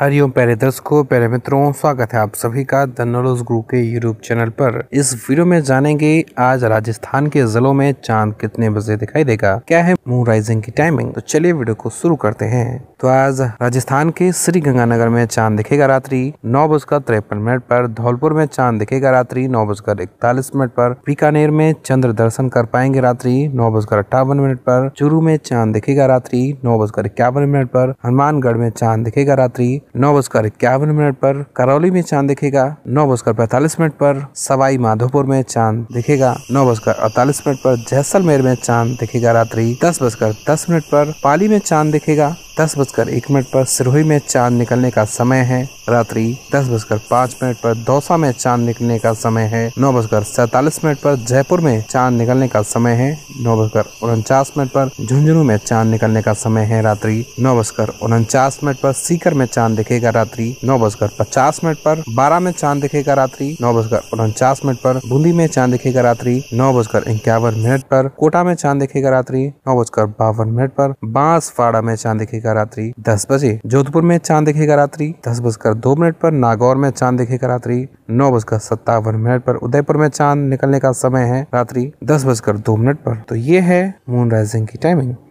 हरिओम प्यारे दर्शकों प्यारे मित्रों स्वागत है आप सभी का द नॉलेज ग्रुप के यूट्यूब चैनल पर इस वीडियो में जानेंगे आज राजस्थान के जिलों में चांद कितने बजे दिखाई देगा क्या है मून राइजिंग की टाइमिंग तो चलिए वीडियो को शुरू करते हैं तो आज राजस्थान के श्री गंगानगर में चांद दिखेगा रात्रि नौ बजकर तिरपन मिनट पर धौलपुर में चांद दिखेगा रात्रि नौ बजकर इकतालीस मिनट पर बीकानेर में चंद्र दर्शन कर पाएंगे रात्रि नौ बजकर अट्ठावन मिनट पर चूरू में चांद दिखेगा रात्रि नौ बजकर इक्यावन मिनट पर हनुमानगढ़ में चांद दिखेगा रात्रि नौ बजकर इक्यावन मिनट पर करौली में चांद दिखेगा नौ बजकर पैतालीस मिनट पर सवाई माधोपुर में चांद दिखेगा नौ बजकर अड़तालीस मिनट पर जैसलमेर में चांद दिखेगा रात्रि दस बजकर दस मिनट पर पाली में चांद दिखेगा दस बजकर एक मिनट पर सिरोही में चांद निकलने का समय है रात्रि दस बजकर पाँच मिनट पर दौसा में चांद निकलने का समय है नौ बजकर सैतालीस मिनट पर जयपुर में चांद निकलने का समय है नौ बजकर उनचास मिनट पर झुंझुनू में चांद निकलने का समय है रात्रि नौ बजकर उनचास मिनट पर सीकर में चांद दिखेगा रात्रि नौ बजकर पचास मिनट पर बारह में चांद दिखेगा रात्रि नौ बजकर उनचास मिनट पर बूंदी में चांद दिखेगा रात्रि नौ बजकर इक्यावन मिनट पर कोटा में चांद दिखेगा रात्रि नौ बजकर बावन मिनट पर बांसवाड़ा में चांद दिखेगा दिखेगा रात्रि दस बजे जोधपुर में चांद दिखेगा रात्रि दस बजकर दो मिनट पर नागौर में चांद दिखेगा रात्रि नौ बजकर सत्तावन मिनट पर उदयपुर में चांद निकलने का समय है रात्रि दस बजकर दो मिनट पर तो ये है मून राइजिंग की टाइमिंग